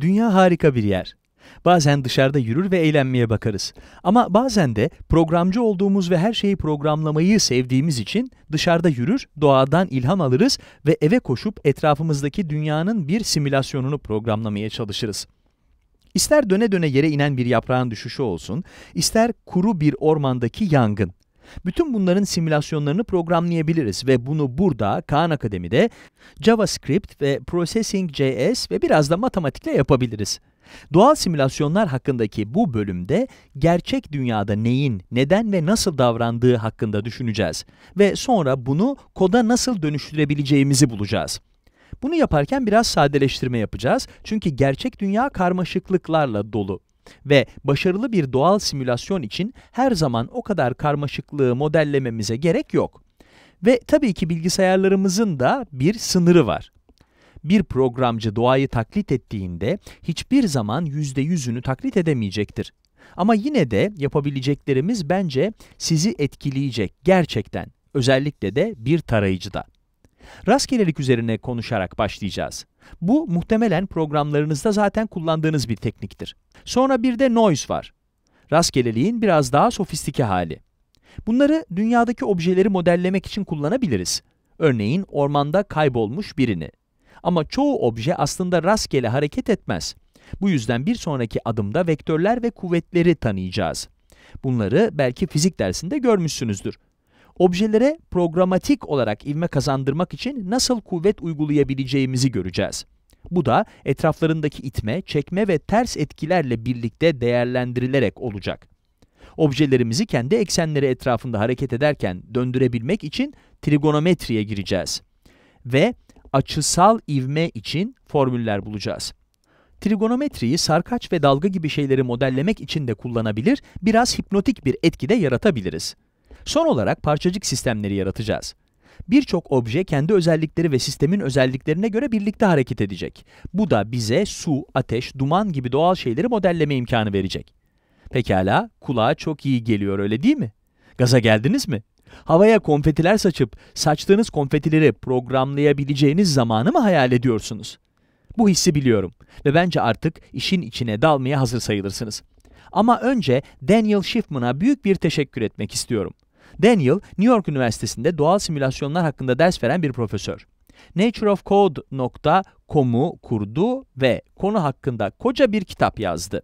Dünya harika bir yer. Bazen dışarıda yürür ve eğlenmeye bakarız. Ama bazen de programcı olduğumuz ve her şeyi programlamayı sevdiğimiz için dışarıda yürür, doğadan ilham alırız ve eve koşup etrafımızdaki dünyanın bir simülasyonunu programlamaya çalışırız. İster döne döne yere inen bir yaprağın düşüşü olsun, ister kuru bir ormandaki yangın. Bütün bunların simülasyonlarını programlayabiliriz ve bunu burada Khan Akademi'de JavaScript ve Processing.js ve biraz da matematikle yapabiliriz. Doğal simülasyonlar hakkındaki bu bölümde gerçek dünyada neyin, neden ve nasıl davrandığı hakkında düşüneceğiz ve sonra bunu koda nasıl dönüştürebileceğimizi bulacağız. Bunu yaparken biraz sadeleştirme yapacağız çünkü gerçek dünya karmaşıklıklarla dolu. Ve başarılı bir doğal simülasyon için her zaman o kadar karmaşıklığı modellememize gerek yok. Ve tabii ki bilgisayarlarımızın da bir sınırı var. Bir programcı doğayı taklit ettiğinde hiçbir zaman %100'ünü taklit edemeyecektir. Ama yine de yapabileceklerimiz bence sizi etkileyecek gerçekten. Özellikle de bir tarayıcıda. Rastgelelik üzerine konuşarak başlayacağız. Bu muhtemelen programlarınızda zaten kullandığınız bir tekniktir. Sonra bir de noise var. Rastgeleliğin biraz daha sofistike hali. Bunları dünyadaki objeleri modellemek için kullanabiliriz. Örneğin ormanda kaybolmuş birini. Ama çoğu obje aslında rastgele hareket etmez. Bu yüzden bir sonraki adımda vektörler ve kuvvetleri tanıyacağız. Bunları belki fizik dersinde görmüşsünüzdür objelere programatik olarak ivme kazandırmak için nasıl kuvvet uygulayabileceğimizi göreceğiz. Bu da etraflarındaki itme, çekme ve ters etkilerle birlikte değerlendirilerek olacak. Objelerimizi kendi eksenleri etrafında hareket ederken döndürebilmek için trigonometriye gireceğiz. Ve açısal ivme için formüller bulacağız. Trigonometriyi sarkaç ve dalga gibi şeyleri modellemek için de kullanabilir, biraz hipnotik bir etki de yaratabiliriz. Son olarak parçacık sistemleri yaratacağız. Birçok obje kendi özellikleri ve sistemin özelliklerine göre birlikte hareket edecek. Bu da bize su, ateş, duman gibi doğal şeyleri modelleme imkanı verecek. Pekala, kulağa çok iyi geliyor öyle değil mi? Gaza geldiniz mi? Havaya konfetiler saçıp saçtığınız konfetileri programlayabileceğiniz zamanı mı hayal ediyorsunuz? Bu hissi biliyorum ve bence artık işin içine dalmaya hazır sayılırsınız. Ama önce Daniel Schiffman'a büyük bir teşekkür etmek istiyorum. Daniel, New York Üniversitesi'nde doğal simülasyonlar hakkında ders veren bir profesör. natureofcode.com'u kurdu ve konu hakkında koca bir kitap yazdı.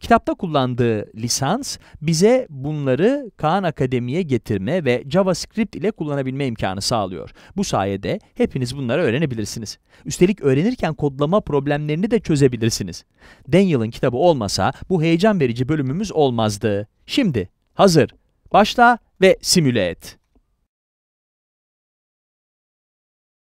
Kitapta kullandığı lisans bize bunları Khan Akademi'ye getirme ve JavaScript ile kullanabilme imkanı sağlıyor. Bu sayede hepiniz bunları öğrenebilirsiniz. Üstelik öğrenirken kodlama problemlerini de çözebilirsiniz. Daniel'ın kitabı olmasa bu heyecan verici bölümümüz olmazdı. Şimdi hazır. Başla ve simüle et.